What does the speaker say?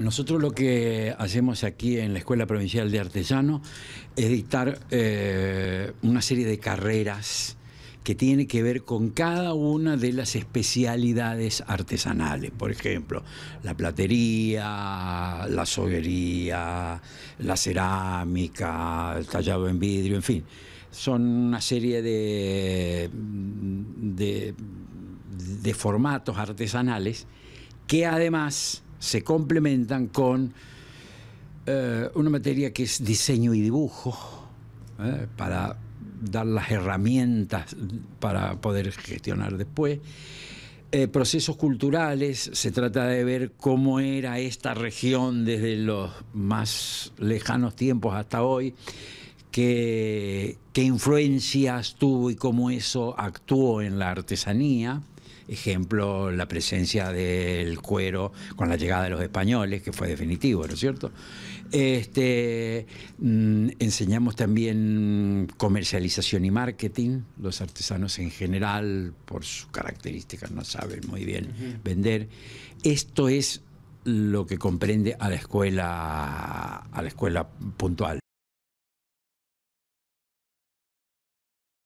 Nosotros lo que hacemos aquí en la Escuela Provincial de Artesano es dictar eh, una serie de carreras que tiene que ver con cada una de las especialidades artesanales. Por ejemplo, la platería, la soguería, la cerámica, el tallado en vidrio, en fin. Son una serie de, de formatos artesanales que además se complementan con eh, una materia que es diseño y dibujo, eh, para dar las herramientas para poder gestionar después. Eh, procesos culturales, se trata de ver cómo era esta región desde los más lejanos tiempos hasta hoy, qué influencias tuvo y cómo eso actuó en la artesanía. Ejemplo, la presencia del cuero con la llegada de los españoles, que fue definitivo, ¿no es cierto? Este, mm, enseñamos también comercialización y marketing. Los artesanos en general, por sus características, no saben muy bien vender. Esto es lo que comprende a la escuela, a la escuela puntual.